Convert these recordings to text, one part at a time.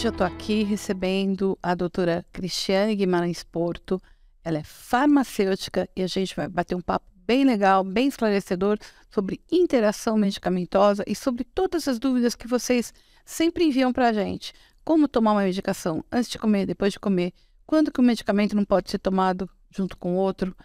Hoje eu estou aqui recebendo a doutora Cristiane Guimarães Porto. Ela é farmacêutica e a gente vai bater um papo bem legal, bem esclarecedor sobre interação medicamentosa e sobre todas as dúvidas que vocês sempre enviam para a gente. Como tomar uma medicação antes de comer, depois de comer, quando que o um medicamento não pode ser tomado junto com outro.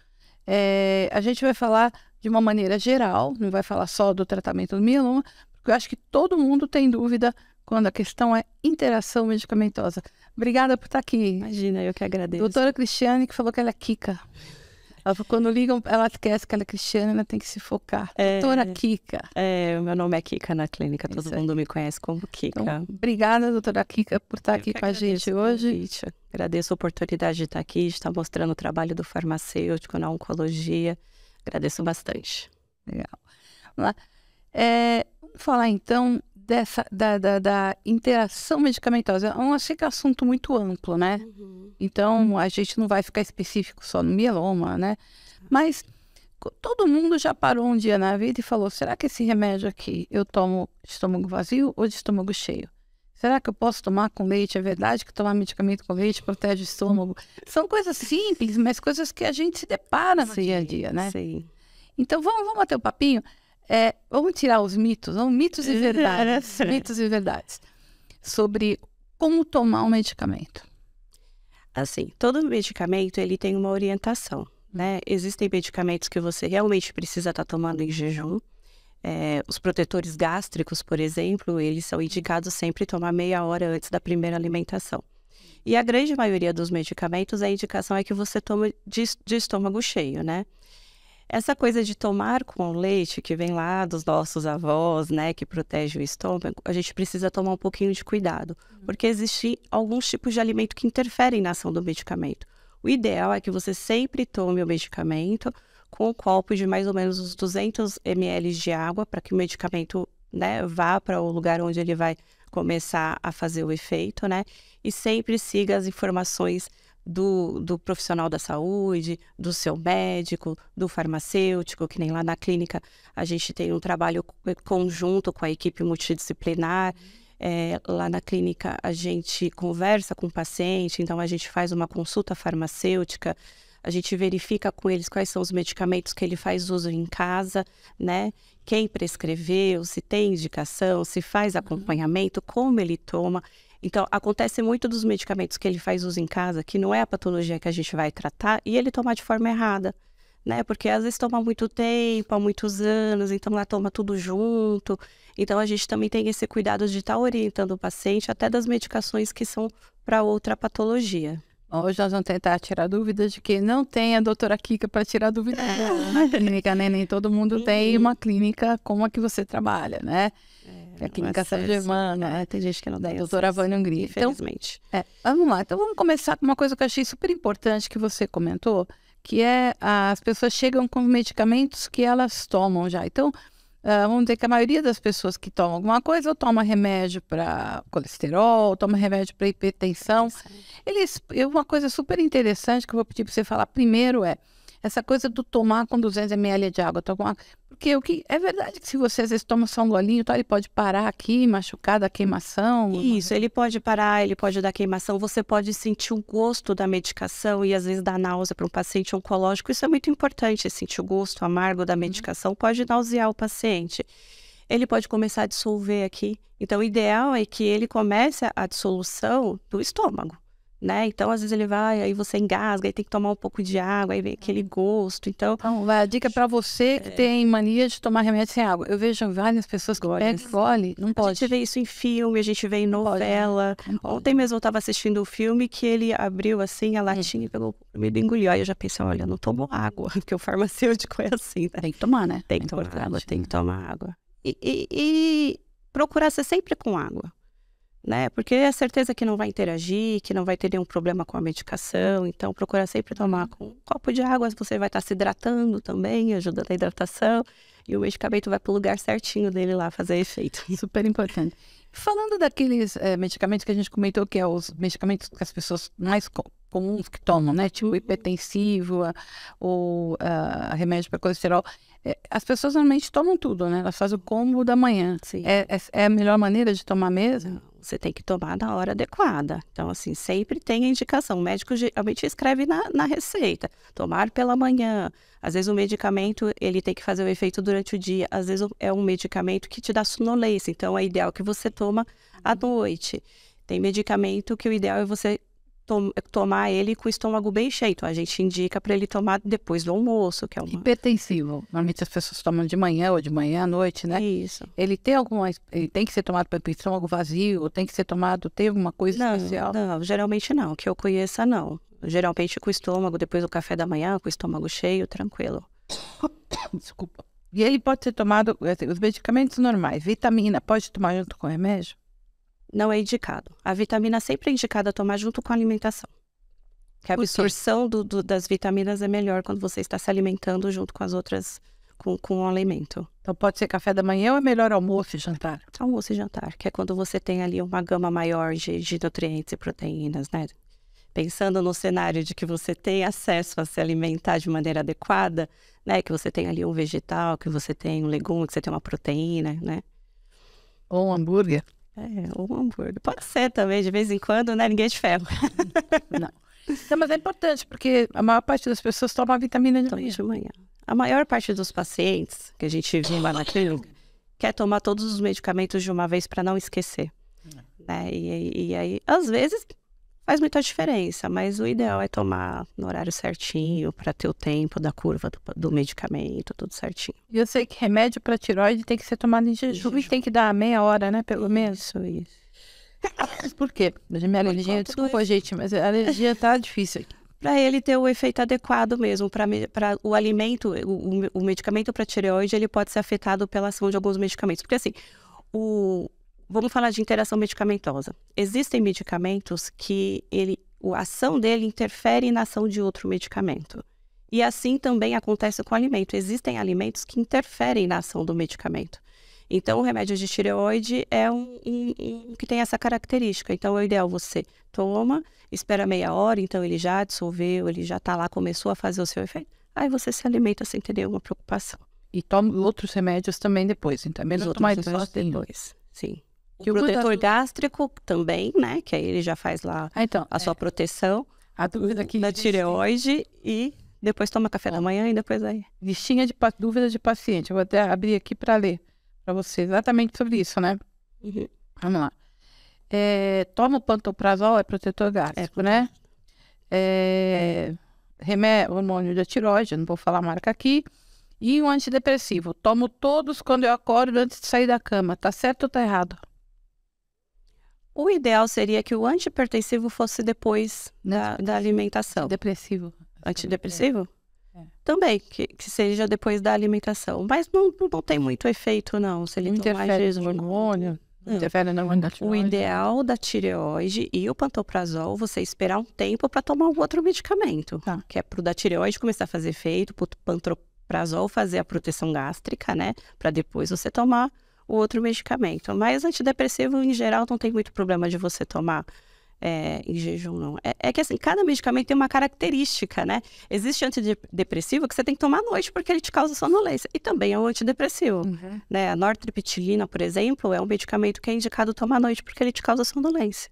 É, a gente vai falar de uma maneira geral, não vai falar só do tratamento do mieloma, porque eu acho que todo mundo tem dúvida quando a questão é interação medicamentosa. Obrigada por estar tá aqui. Imagina, eu que agradeço. Doutora Cristiane, que falou que ela é Kika. Ela quando ligam, ela esquece que ela é cristiana, ela tem que se focar. É, doutora Kika. É, meu nome é Kika na clínica, todo Isso mundo me conhece como Kika. Então, obrigada, doutora Kika, por estar tá eu aqui com a gente hoje. Convite. Agradeço a oportunidade de estar tá aqui, de estar mostrando o trabalho do farmacêutico na oncologia. Agradeço bastante. Legal. Vamos lá. É, vamos falar então dessa da, da, da, interação medicamentosa. Eu achei que é um assunto muito amplo, né? Uhum. Então a gente não vai ficar específico só no mieloma, né? Tá. Mas todo mundo já parou um dia na vida e falou: será que esse remédio aqui eu tomo de estômago vazio ou de estômago cheio? Será que eu posso tomar com leite? É verdade que tomar medicamento com leite protege o estômago? São coisas simples, mas coisas que a gente se depara no Sim, dia a dia, né? Sim. Então vamos, vamos bater o um papinho é, vamos tirar os mitos, não, mitos e verdades, mitos e verdades sobre como tomar um medicamento. Assim, todo medicamento ele tem uma orientação, né? Existem medicamentos que você realmente precisa estar tá tomando em jejum. É, os protetores gástricos, por exemplo, eles são indicados sempre tomar meia hora antes da primeira alimentação. E a grande maioria dos medicamentos, a indicação é que você tome de, de estômago cheio, né? Essa coisa de tomar com leite que vem lá dos nossos avós, né, que protege o estômago, a gente precisa tomar um pouquinho de cuidado, uhum. porque existem alguns tipos de alimento que interferem na ação do medicamento. O ideal é que você sempre tome o medicamento com um copo de mais ou menos uns 200 ml de água para que o medicamento, né, vá para o lugar onde ele vai começar a fazer o efeito, né? E sempre siga as informações do, do profissional da saúde, do seu médico, do farmacêutico, que nem lá na clínica a gente tem um trabalho conjunto com a equipe multidisciplinar. É, lá na clínica a gente conversa com o paciente, então a gente faz uma consulta farmacêutica, a gente verifica com eles quais são os medicamentos que ele faz uso em casa, né? Quem prescreveu, se tem indicação, se faz uhum. acompanhamento, como ele toma. Então, acontece muito dos medicamentos que ele faz uso em casa, que não é a patologia que a gente vai tratar, e ele tomar de forma errada, né? Porque às vezes toma muito tempo, há muitos anos, então lá toma tudo junto. Então, a gente também tem esse cuidado de estar tá orientando o paciente até das medicações que são para outra patologia. Hoje nós vamos tentar tirar dúvidas de que não tem a doutora Kika para tirar dúvidas é. na clínica, né? Nem todo mundo tem uhum. uma clínica como a que você trabalha, né? É, é, é clínica germana, é. é, tem gente que não tem. Doutora Vânia Hungria, então, infelizmente. Então, é, vamos lá, então vamos começar com uma coisa que eu achei super importante que você comentou, que é as pessoas chegam com medicamentos que elas tomam já. Então, ah, vamos dizer que a maioria das pessoas que tomam alguma coisa, ou toma remédio para colesterol, ou toma remédio para hipertensão. Eles, uma coisa super interessante que eu vou pedir para você falar primeiro é essa coisa do tomar com 200 ml de água. Tomar... Tá Porque o que... é verdade que se você às vezes toma só um golinho, tá, ele pode parar aqui, machucar dar queimação. Isso, ele pode parar, ele pode dar queimação. Você pode sentir o gosto da medicação e às vezes dar náusea para um paciente oncológico. Isso é muito importante, sentir o gosto amargo da uhum. medicação pode nausear o paciente ele pode começar a dissolver aqui. Então, o ideal é que ele comece a dissolução do estômago né? Então, às vezes ele vai, aí você engasga, aí tem que tomar um pouco de água, aí vem uhum. aquele gosto. Então, então a dica é para você que é... tem mania de tomar remédio sem água, Eu vejo várias pessoas que pegam gole, não pode. A gente vê isso em filme, a gente vê em né? novela. Ontem mesmo eu estava assistindo um filme que ele abriu assim a hum. latinha é. e pegou o medo engoliu. Aí eu já pensei, olha, não tomou água, porque o farmacêutico é assim, né? Tem que tomar, né? Tem que é tomar água, tem que tomar água. e, e, e procurar ser sempre com água né? Porque é certeza que não vai interagir, que não vai ter nenhum problema com a medicação. Então, procura sempre tomar uhum. com um copo de água, você vai estar tá se hidratando também, ajuda na hidratação. E o medicamento vai para o lugar certinho dele lá fazer efeito. Super importante. Falando daqueles é, medicamentos que a gente comentou, que é os medicamentos que as pessoas mais co comuns que tomam, né? Tipo uhum. hipertensivo, o remédio para colesterol. É, as pessoas normalmente tomam tudo, né? Elas fazem o combo da manhã. Sim. É, é, é a melhor maneira de tomar mesmo? você tem que tomar na hora adequada. Então, assim, sempre tem a indicação. O médico geralmente escreve na, na receita. Tomar pela manhã. Às vezes o medicamento, ele tem que fazer o efeito durante o dia. Às vezes é um medicamento que te dá sonolência. Então, é ideal que você toma à noite. Tem medicamento que o ideal é você tomar ele com o estômago bem cheio. Então, a gente indica para ele tomar depois do almoço, que é uma... Hipertensivo. Normalmente as pessoas tomam de manhã ou de manhã à noite, né? Isso. Ele tem alguma... Ele tem que ser tomado pelo estômago vazio? Tem que ser tomado... Tem alguma coisa não, especial? Não, geralmente não. Que eu conheça, não. Geralmente com o estômago, depois do café da manhã, com o estômago cheio, tranquilo. Desculpa. E ele pode ser tomado... Eh, os medicamentos normais. Vitamina, pode tomar junto com remédio? não é indicado. A vitamina é sempre é indicada a tomar junto com a alimentação. Que a absorção do, do, das vitaminas é melhor quando você está se alimentando junto com as outras, com, com o alimento. Então pode ser café da manhã ou é melhor almoço e jantar? Almoço e jantar, que é quando você tem ali uma gama maior de, de nutrientes e proteínas, né? Pensando no cenário de que você tem acesso a se alimentar de maneira adequada, né? Que você tem ali um vegetal, que você tem um legume, que você tem uma proteína, né? Ou um hambúrguer. É, ou um hambúrguer. Pode ser também, de vez em quando, né? Ninguém é de ferro. Não. Não, então, mas é importante, porque a maior parte das pessoas toma vitamina de, manhã. de manhã. A maior parte dos pacientes que a gente vê lá na clínica quer tomar todos os medicamentos de uma vez para não esquecer. Hum. Né? E, e, e, aí, às vezes, faz muita diferença, mas o ideal é tomar no horário certinho, para ter o tempo da curva do, do, medicamento, tudo certinho. E eu sei que remédio para tiroide tem que ser tomado em jejum e tem que dar meia hora, né, pelo menos? Isso, isso. Por quê? Minha alergia, desculpa, gente, mas a alergia tá difícil aqui para ele ter o efeito adequado mesmo. Para o alimento, o, o medicamento para tireoide, ele pode ser afetado pela ação de alguns medicamentos. Porque assim, o, vamos falar de interação medicamentosa. Existem medicamentos que ele, a ação dele interfere na ação de outro medicamento. E assim também acontece com o alimento. Existem alimentos que interferem na ação do medicamento. Então, o remédio de tireoide é um, um, um, que tem essa característica. Então, é o ideal você toma, espera meia hora, então ele já dissolveu, ele já está lá, começou a fazer o seu efeito. Aí você se alimenta sem ter nenhuma preocupação. E toma outros remédios também depois, então é menos tomar depois. Sim o protetor gástrico também, né? Que aí ele já faz lá ah, então, a é. sua proteção. A dúvida aqui. da tireoide e depois toma café da manhã e depois aí. Listinha de dúvidas de paciente. Eu vou até abrir aqui para ler para você exatamente sobre isso, né? Uhum. Vamos lá. É, toma o pantoprazol, é protetor gástrico, é. né? É, remé, hormônio da tiroide, não vou falar a marca aqui. E um antidepressivo. Tomo todos quando eu acordo antes de sair da cama. Tá certo ou tá errado? O ideal seria que o antipertensivo fosse depois da, da, alimentação. Depressivo. Antidepressivo? É. É. Também, que, que, seja depois da alimentação. Mas não, não tem muito efeito, não. Se ele hormônio. interfere no hormônio. da tireoide. o ideal da tireoide e o pantoprazol, você esperar um tempo para tomar um outro medicamento. Tá. Que é para o da tireoide começar a fazer efeito, para o pantoprazol fazer a proteção gástrica, né? Para depois você tomar o outro medicamento. Mas antidepressivo, em geral, não tem muito problema de você tomar é, em jejum, não. É, é, que assim, cada medicamento tem uma característica, né? Existe antidepressivo que você tem que tomar à noite porque ele te causa sonolência. E também é o um antidepressivo. Uhum. Né? A nortriptilina, por exemplo, é um medicamento que é indicado tomar à noite porque ele te causa sonolência.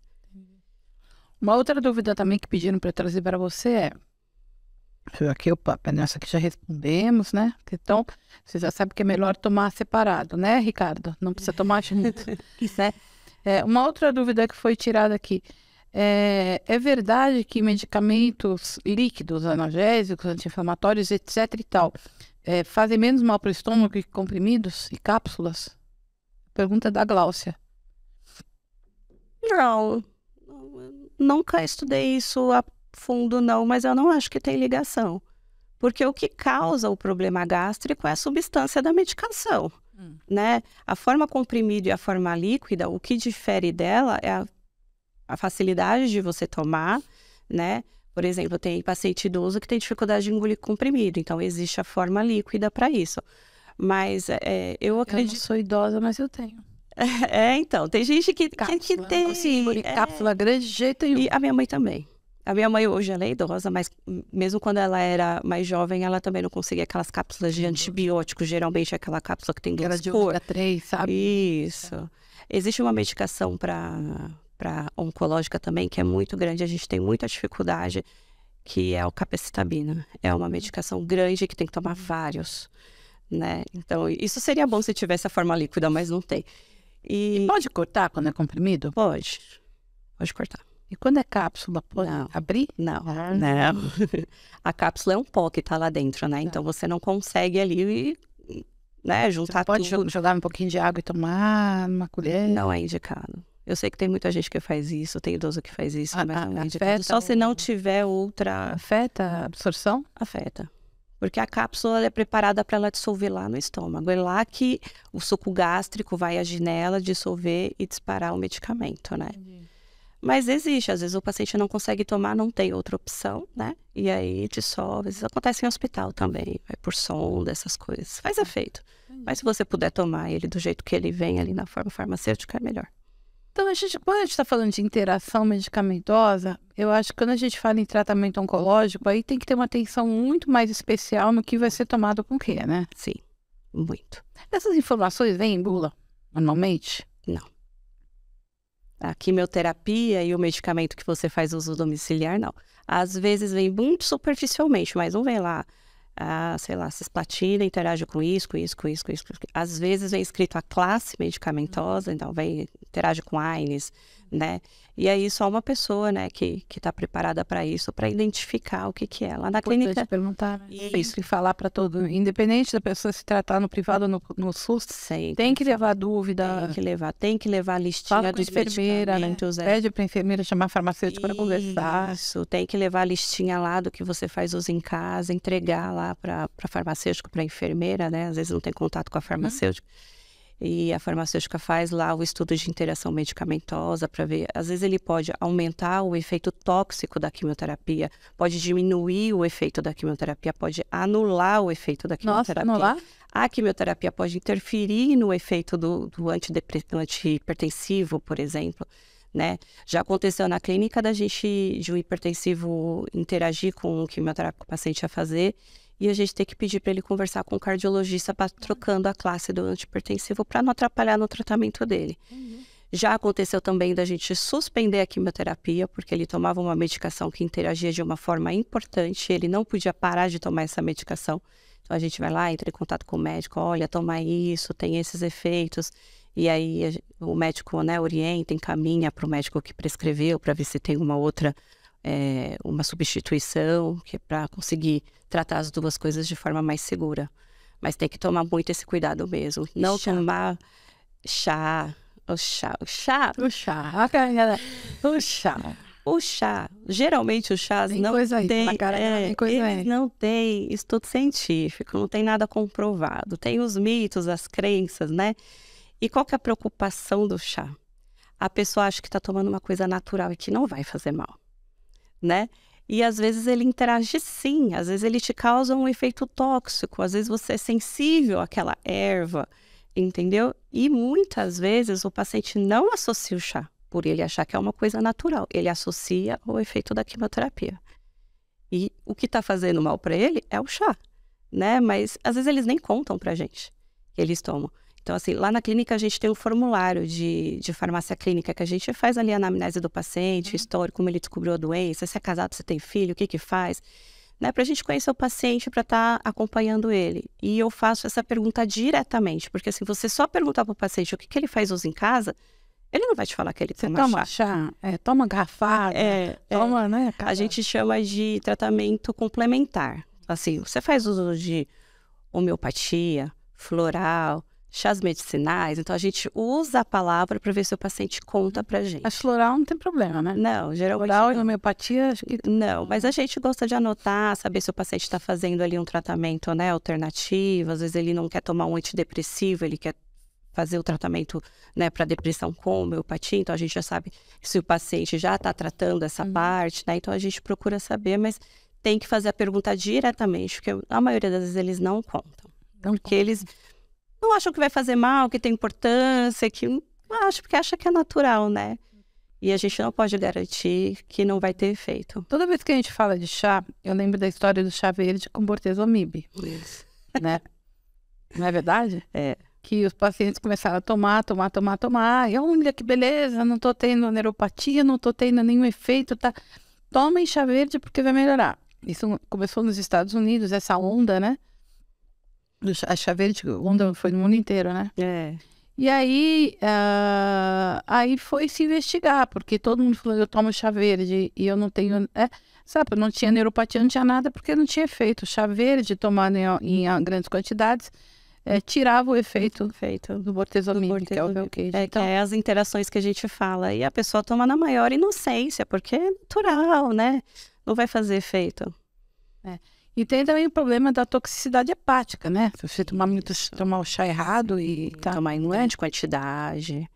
Uma outra dúvida também que pediram para trazer para você é Aqui opa, nessa aqui já respondemos, né? Então, você já sabe que é melhor tomar separado, né, Ricardo? Não precisa tomar junto, né? É, uma outra dúvida que foi tirada aqui. É, é verdade que medicamentos líquidos, analgésicos, anti-inflamatórios, etc e tal, é, fazem menos mal para o estômago que comprimidos e cápsulas? Pergunta da Gláucia. Não, nunca estudei isso a fundo não, mas eu não acho que tem ligação. Porque o que causa o problema gástrico é a substância da medicação. Hum. Né? A forma comprimida e a forma líquida, o que difere dela é a, a facilidade de você tomar, né? Por exemplo, tem paciente idoso que tem dificuldade de engolir comprimido, então existe a forma líquida para isso. Mas é, é eu acredito. Eu não sou idosa, mas eu tenho. É, então, tem gente que, cápsula, que, que tem. Cápsula, é... cápsula grande jeito nenhum. E a minha mãe também. A minha mãe hoje ela é idosa, mas mesmo quando ela era mais jovem, ela também não conseguia aquelas cápsulas de antibióticos, geralmente é aquela cápsula que tem que Era de ômega 3, sabe? Isso. Existe uma medicação para oncológica também, que é muito grande, a gente tem muita dificuldade, que é o capacitabina. É uma uhum. medicação grande que tem que tomar uhum. vários, né? Então, isso seria bom se tivesse a forma líquida, mas não tem. E, e pode cortar quando é comprimido? Pode. Pode cortar. E quando é cápsula pode não. abrir? Não. Ah, não. a cápsula é um pó que está lá dentro, né? Tá. Então você não consegue ali e, né, juntar você pode tudo. jogar um pouquinho de água e tomar uma colher? Não é indicado. Eu sei que tem muita gente que faz isso, tem idoso que faz isso, a, mas não é indicado. Só se não tiver outra. Afeta a absorção? Afeta. Porque a cápsula é preparada para ela dissolver lá no estômago. É lá que o suco gástrico vai agir nela, dissolver e disparar o medicamento, né? Entendi. Mas existe, às vezes o paciente não consegue tomar, não tem outra opção, né? E aí dissolve. Isso acontece em hospital também, vai por sonda, essas coisas. Faz efeito. Mas se você puder tomar ele do jeito que ele vem ali na forma farmacêutica, é melhor. Então, a gente, quando a gente está falando de interação medicamentosa, eu acho que quando a gente fala em tratamento oncológico, aí tem que ter uma atenção muito mais especial no que vai ser tomado com o quê, né? Sim, muito. Essas informações vêm em bula, normalmente? Não a quimioterapia e o medicamento que você faz uso domiciliar, não. Às vezes vem muito superficialmente, mas não vem lá, ah, sei lá, cisplatina interage com isso, com isso, com isso, com isso. Às vezes vem escrito a classe medicamentosa, uhum. então vem, interage com AINES, né? E aí só uma pessoa, né, que que está preparada para isso, para identificar o que que é lá na Importante clínica. perguntar. Né? Isso. isso e falar para todo, independente da pessoa se tratar no privado ou no, no SUS, tem que levar dúvida. Tem que levar, tem que levar a listinha Fala com dos enfermeira, né? É. Pede para enfermeira chamar a farmacêutica para conversar. Isso, tem que levar a listinha lá do que você faz uso em casa, entregar lá para farmacêutico, para enfermeira, né? Às vezes não tem contato com a uhum. farmacêutica. Hum e a farmacêutica faz lá o estudo de interação medicamentosa para ver. Às vezes ele pode aumentar o efeito tóxico da quimioterapia, pode diminuir o efeito da quimioterapia, pode anular o efeito da quimioterapia. Nossa, anular? A quimioterapia pode interferir no efeito do, do antihipertensivo por exemplo. Né? Já aconteceu na clínica da gente, de um hipertensivo interagir com um quimioterápico que o paciente ia fazer e a gente tem que pedir para ele conversar com o cardiologista para trocando a classe do antipertensivo para não atrapalhar no tratamento dele. Uhum. Já aconteceu também da gente suspender a quimioterapia, porque ele tomava uma medicação que interagia de uma forma importante, ele não podia parar de tomar essa medicação. Então a gente vai lá, entra em contato com o médico, olha, toma isso, tem esses efeitos. E aí o médico né, orienta, encaminha para o médico que prescreveu para ver se tem uma outra é, uma substituição, que é para conseguir tratar as duas coisas de forma mais segura. Mas tem que tomar muito esse cuidado mesmo. Não chá. tomar chá, o chá, o chá. O chá, o chá. O chá, geralmente os chás tem não coisa aí, tem, cara, é, tem coisa aí. não tem estudo científico, não tem nada comprovado. Tem os mitos, as crenças, né? E qual que é a preocupação do chá? A pessoa acha que está tomando uma coisa natural e que não vai fazer mal né? E às vezes ele interage sim, às vezes ele te causa um efeito tóxico, às vezes você é sensível àquela erva, entendeu? E muitas vezes o paciente não associa o chá, por ele achar que é uma coisa natural, ele associa o efeito da quimioterapia. E o que está fazendo mal para ele é o chá, né? Mas às vezes eles nem contam para gente que eles tomam. Então, assim, lá na clínica a gente tem o um formulário de, de farmácia clínica que a gente faz ali a anamnese do paciente, uhum. histórico, como ele descobriu a doença, se é casado, se tem filho, o que que faz. Né, para a gente conhecer o paciente, para estar tá acompanhando ele. E eu faço essa pergunta diretamente, porque se assim, você só perguntar para o paciente o que, que ele faz uso em casa, ele não vai te falar que ele Você toma, toma chá. chá é, toma garfada, é, toma, né, é, né? Cada... A gente chama de tratamento complementar. Assim, você faz uso de homeopatia, floral, chás medicinais. Então a gente usa a palavra para ver se o paciente conta para gente. A floral não tem problema, né? Não, geralmente. Floral e homeopatia, acho que. Não, mas a gente gosta de anotar, saber se o paciente está fazendo ali um tratamento né, alternativo. Às vezes ele não quer tomar um antidepressivo, ele quer fazer o tratamento né, para depressão com homeopatia, então a gente já sabe se o paciente já está tratando essa uhum. parte, né? Então a gente procura saber, mas tem que fazer a pergunta diretamente, porque a maioria das vezes eles não contam. Não porque conta. eles não acham que vai fazer mal, que tem importância, que não acho porque acha que é natural, né? E a gente não pode garantir que não vai ter efeito. Toda vez que a gente fala de chá, eu lembro da história do chá verde com bortezomib. Isso. Né? não é verdade? É. Que os pacientes começaram a tomar, tomar, tomar, tomar. E olha que beleza, não tô tendo neuropatia, não tô tendo nenhum efeito, tá? Tomem chá verde porque vai melhorar. Isso começou nos Estados Unidos, essa onda, né? a Chaveira de onda foi no mundo inteiro, né? É. E aí, uh, aí foi se investigar, porque todo mundo falou, eu tomo chá verde e eu não tenho... É, sabe, não tinha neuropatia, não tinha nada, porque não tinha efeito. Chá verde, tomado em, em grandes quantidades, é, tirava o efeito, efeito. do bortezomib, que é o Velcade. É, então... é as interações que a gente fala. E a pessoa toma na maior inocência, porque é natural, né? Não vai fazer efeito. É. E tem também o problema da toxicidade hepática, né? Se você tomar muito, tomar o chá errado e tá. tomar em grande quantidade.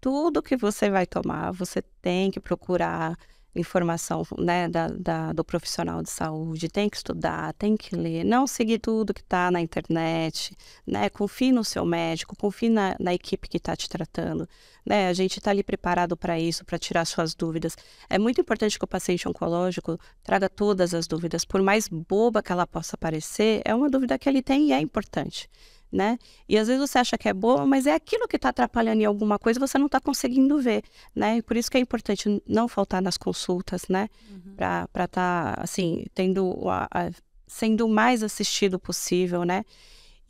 Tudo que você vai tomar, você tem que procurar informação né, da, da, do profissional de saúde, tem que estudar, tem que ler, não seguir tudo que está na internet, né? Confie no seu médico, confie na, na equipe que está te tratando. Né? A gente está ali preparado para isso, para tirar suas dúvidas. É muito importante que o paciente oncológico traga todas as dúvidas, por mais boba que ela possa parecer, é uma dúvida que ele tem e é importante né? E às vezes você acha que é boa, mas é aquilo que está atrapalhando em alguma coisa, você não está conseguindo ver, né? E por isso que é importante não faltar nas consultas, né? Uhum. Para estar, tá, assim, tendo a, a, sendo o mais assistido possível, né?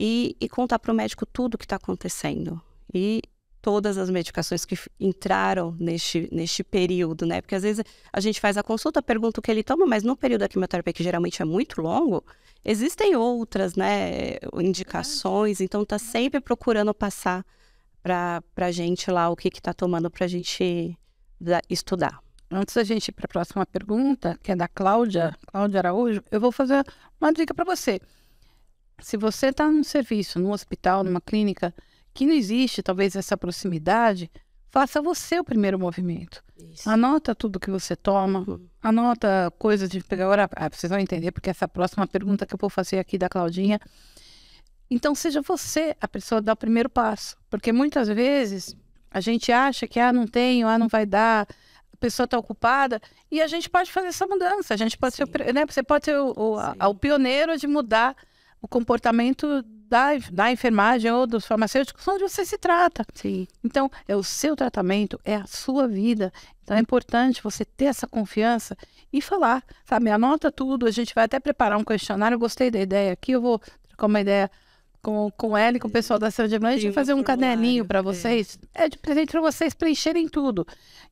E, e contar para o médico tudo o que está acontecendo. E todas as medicações que entraram neste, neste período, né? Porque às vezes a gente faz a consulta, pergunta o que ele toma, mas no período da quimioterapia, que geralmente é muito longo, existem outras, né, indicações, então tá sempre procurando passar para a gente lá o que que tá tomando para a gente estudar. Antes da gente ir para a próxima pergunta, que é da Cláudia, Cláudia Araújo, eu vou fazer uma dica para você. Se você está num serviço, num hospital, numa clínica, que não existe talvez essa proximidade, faça você o primeiro movimento. Isso. Anota tudo que você toma, uhum. anota coisas de pegar. Agora, ah, vocês vão entender, porque essa próxima pergunta que eu vou fazer aqui da Claudinha. Então, seja você a pessoa a dar o primeiro passo, porque muitas vezes a gente acha que, ah, não tenho, ah, não vai dar, a pessoa está ocupada, e a gente pode fazer essa mudança. A gente pode Sim. ser, né, você pode ser o, o, a, o pioneiro de mudar o comportamento da, da enfermagem ou dos farmacêuticos onde você se trata. Sim. Então, é o seu tratamento, é a sua vida. Então, é importante você ter essa confiança e falar, sabe? Anota tudo, a gente vai até preparar um questionário. Eu gostei da ideia aqui, eu vou trocar uma ideia com, com ela e com o pessoal da saúde ambulante e fazer um caderninho né? para é. vocês. É. é de presente para vocês preencherem tudo.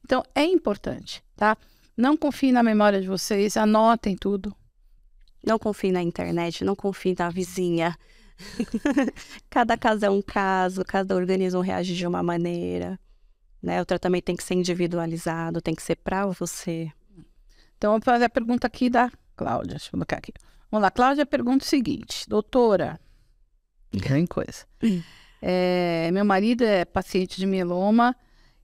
Então, é importante, tá? Não confie na memória de vocês, anotem tudo. Não confie na internet, não confie na vizinha, cada caso é um caso, cada organismo reage de uma maneira. Né? O tratamento tem que ser individualizado, tem que ser para você. Então, vou fazer a pergunta aqui da Cláudia. Deixa eu colocar aqui. Vamos lá, Cláudia pergunta o seguinte: Doutora, grande coisa. Hum. É, meu marido é paciente de mieloma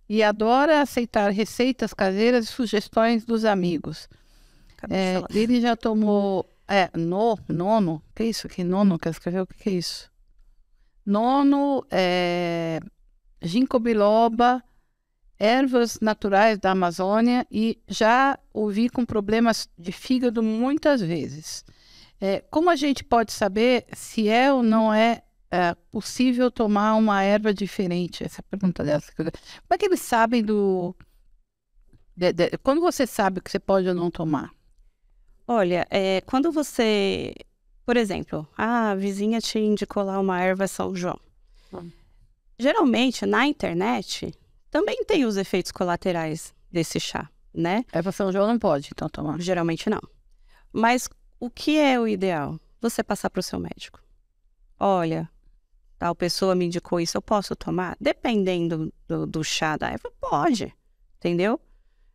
e adora aceitar receitas caseiras e sugestões dos amigos. É, ele já tomou é, no, nono. Que isso aqui? Nono? Quer escrever? O que, que é isso? Nono é ginkgo biloba, ervas naturais da Amazônia e já ouvi com problemas de fígado muitas vezes. É, como a gente pode saber se é ou não é, é possível tomar uma erva diferente? Essa é pergunta dessa. Como é que eles sabem do. De, de, quando você sabe que você pode ou não tomar? Olha, é, quando você, por exemplo, ah, a vizinha te indicou lá uma erva São João. Hum. Geralmente, na internet, também tem os efeitos colaterais desse chá, né? Erva São João não pode, então, tomar. Geralmente não. Mas o que é o ideal? Você passar para o seu médico. Olha, tal pessoa me indicou isso, eu posso tomar? Dependendo do, do chá da erva, pode, entendeu?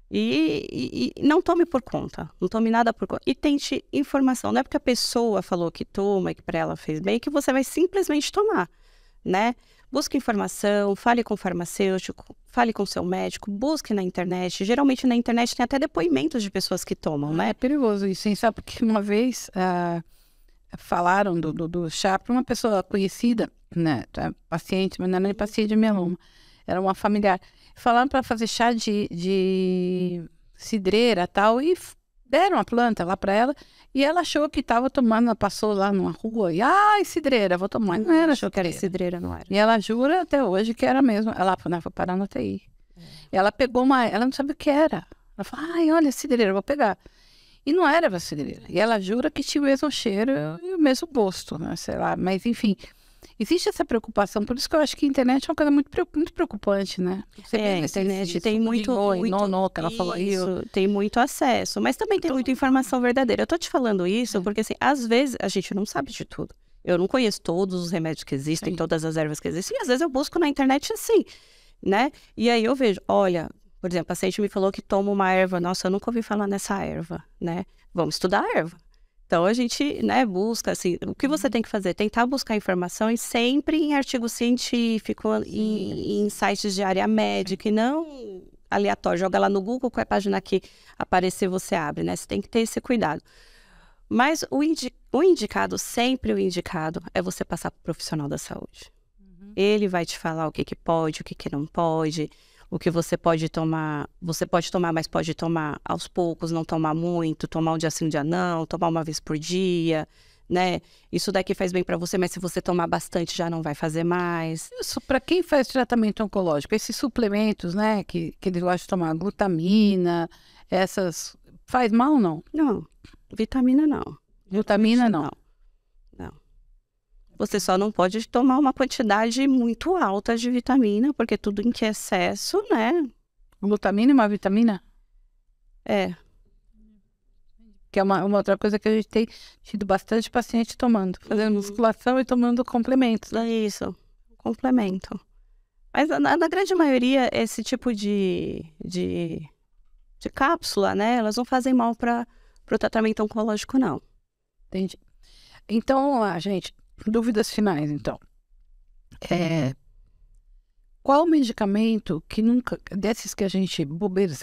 E, e, e, não tome por conta, não tome nada por conta. E tente informação. Não é porque a pessoa falou que toma, que para ela fez bem, que você vai simplesmente tomar, né? Busque informação, fale com o farmacêutico, fale com seu médico, busque na internet. Geralmente na internet tem até depoimentos de pessoas que tomam, ah, né? É perigoso isso, hein? Sabe porque uma vez ah, falaram do, do, do chá para uma pessoa conhecida, né? Tá, paciente, mas não era nem paciente de é meloma era uma familiar. Falaram para fazer chá de, de cidreira tal, e deram a planta lá para ela. E ela achou que estava tomando, passou lá numa rua e, ai, cidreira, vou tomar. Não era achou que era cidreira, não era. E ela jura até hoje que era mesmo. Ela falou, vou parar na TI. É. Ela pegou uma, ela não sabia o que era. Ela falou, ai, olha, cidreira, vou pegar. E não era cidreira, E ela jura que tinha o mesmo cheiro e o mesmo gosto, né? Sei lá. Mas, enfim, existe essa preocupação. Por isso que eu acho que a internet é uma coisa muito, muito preocupante, né? Você é, a internet isso, tem tipo muito, muito não, não, que ela falou isso, tem muito acesso, mas também tem então muita informação verdadeira. Eu tô te falando isso é. porque assim, às vezes a gente não sabe de tudo. Eu não conheço todos os remédios que existem, Sim. todas as ervas que existem. E às vezes eu busco na internet assim, né? E aí eu vejo, olha, por exemplo, a paciente me falou que toma uma erva, nossa, eu nunca ouvi falar nessa erva, né? Vamos estudar a erva. Então a gente, né, busca assim, o que você uhum. tem que fazer? Tentar buscar informações sempre em artigo científico, em, em sites de área médica, e não aleatório, joga lá no Google qual é a página que aparecer você abre, né? Você tem que ter esse cuidado. Mas o, indi o indicado, sempre o indicado, é você passar para o profissional da saúde. Uhum. Ele vai te falar o que, que pode, o que, que não pode o que você pode tomar, você pode tomar, mas pode tomar aos poucos, não tomar muito, tomar um dia sim, um dia não, tomar uma vez por dia, né? Isso daqui faz bem para você, mas se você tomar bastante já não vai fazer mais. Isso para quem faz tratamento oncológico, esses suplementos, né, que que eles gostam de tomar, glutamina, essas faz mal ou não? Não. Vitamina não. Vitamina não. não. Você só não pode tomar uma quantidade muito alta de vitamina, porque tudo em que é excesso, né? Glutamina é uma vitamina? É. Que é uma, uma, outra coisa que a gente tem tido bastante paciente tomando, fazendo uhum. musculação e tomando complementos. É isso, complemento. Mas na, na grande maioria, esse tipo de, de, de cápsula, né? Elas não fazem mal para o tratamento oncológico, não. Entendi. Então, vamos lá, gente, Dúvidas finais, então. É, qual medicamento que nunca, desses que a gente, bobeira,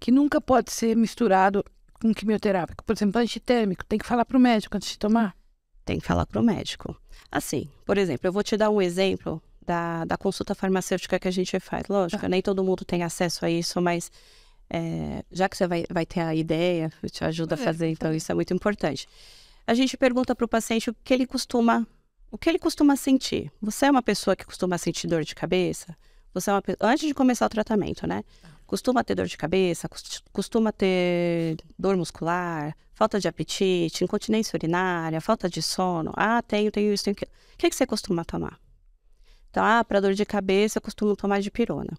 que nunca pode ser misturado com quimioterápico? Por exemplo, antitérmico, tem que falar para o médico antes de tomar? Tem que falar para o médico. Assim, por exemplo, eu vou te dar um exemplo da, da consulta farmacêutica que a gente faz. Lógico, ah. nem todo mundo tem acesso a isso, mas é, já que você vai, vai ter a ideia, eu te ajudo a é, fazer, então tá. isso é muito importante a gente pergunta para o paciente o que ele costuma, o que ele costuma sentir. Você é uma pessoa que costuma sentir dor de cabeça? Você é uma antes de começar o tratamento, né? Costuma ter dor de cabeça, costuma ter dor muscular, falta de apetite, incontinência urinária, falta de sono. Ah, tenho, tenho isso, tenho aquilo. O que, é que você costuma tomar? Então, ah, para dor de cabeça eu costumo tomar dipirona.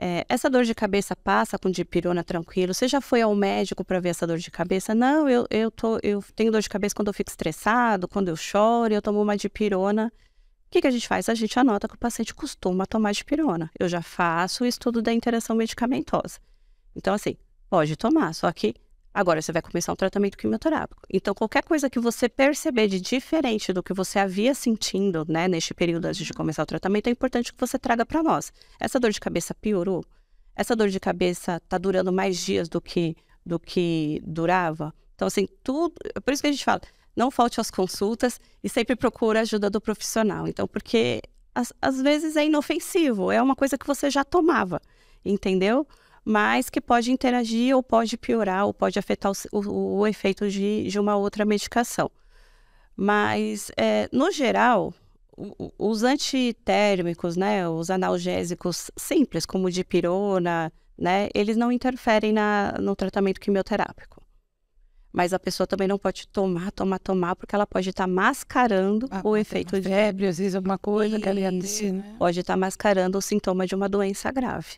É, essa dor de cabeça passa com dipirona tranquilo? Você já foi ao médico para ver essa dor de cabeça? Não, eu, eu, tô, eu tenho dor de cabeça quando eu fico estressado, quando eu choro, eu tomo uma dipirona. O que, que a gente faz? A gente anota que o paciente costuma tomar dipirona. Eu já faço o estudo da interação medicamentosa. Então, assim, pode tomar, só que Agora você vai começar um tratamento quimioterápico. Então, qualquer coisa que você perceber de diferente do que você havia sentindo, né, neste período antes de começar o tratamento, é importante que você traga para nós. Essa dor de cabeça piorou? Essa dor de cabeça tá durando mais dias do que do que durava? Então, assim, tudo, é por isso que a gente fala, não falte às consultas e sempre procura a ajuda do profissional. Então, porque às, às vezes é inofensivo, é uma coisa que você já tomava, entendeu? mas que pode interagir ou pode piorar ou pode afetar o, o, o efeito de, de uma outra medicação. Mas, é, no geral, os antitérmicos, né, os analgésicos simples, como dipirona, né, eles não interferem na, no tratamento quimioterápico. Mas a pessoa também não pode tomar, tomar, tomar, porque ela pode estar mascarando ah, o efeito febre, de. Febre, às vezes alguma coisa e... que ela ia ter, né? Pode estar mascarando o sintoma de uma doença grave.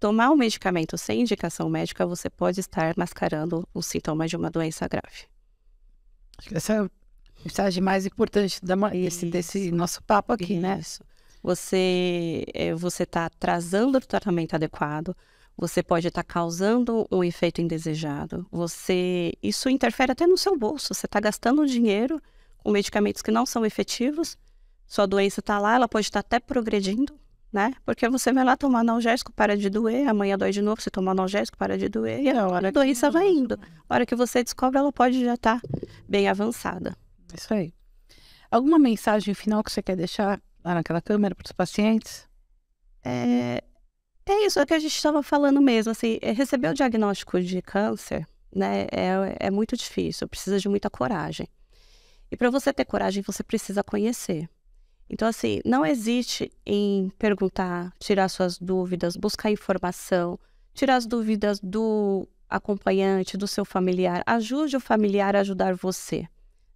Tomar um medicamento sem indicação médica, você pode estar mascarando os sintomas de uma doença grave. Essa é a mensagem mais importante da, esse, desse nosso papo aqui, Isso. né? Isso. Você está é, atrasando o tratamento adequado, você pode estar tá causando um efeito indesejado. Você isso interfere até no seu bolso. Você está gastando dinheiro com medicamentos que não são efetivos. Sua doença está lá, ela pode estar tá até progredindo né? Porque você vai lá tomar analgésico, para de doer, amanhã dói de novo, você toma analgésico, para de doer, e a é, hora a doença vai né? indo. A hora que você descobre, ela pode já estar tá bem avançada. Isso aí. Alguma mensagem final que você quer deixar lá naquela câmera para os pacientes? É, é isso, é o que a gente estava falando mesmo, assim, é, receber o diagnóstico de câncer, né, é, é muito difícil, precisa de muita coragem. E para você ter coragem, você precisa conhecer. Então, assim, não existe em perguntar, tirar suas dúvidas, buscar informação, tirar as dúvidas do acompanhante, do seu familiar. Ajude o familiar a ajudar você,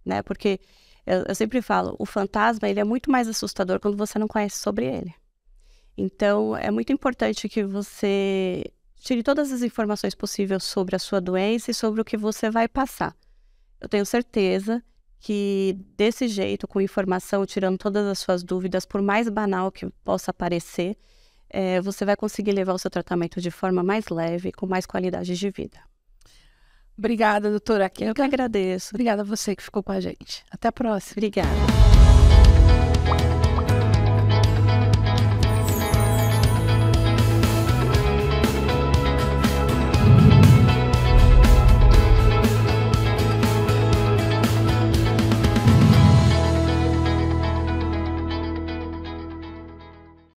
né? Porque eu, eu sempre falo, o fantasma, ele é muito mais assustador quando você não conhece sobre ele. Então, é muito importante que você tire todas as informações possíveis sobre a sua doença e sobre o que você vai passar. Eu tenho certeza que desse jeito, com informação, tirando todas as suas dúvidas, por mais banal que possa parecer, é, você vai conseguir levar o seu tratamento de forma mais leve, com mais qualidade de vida. Obrigada, doutora Kim. Eu que agradeço. Obrigada a você que ficou com a gente. Até a próxima. Obrigada.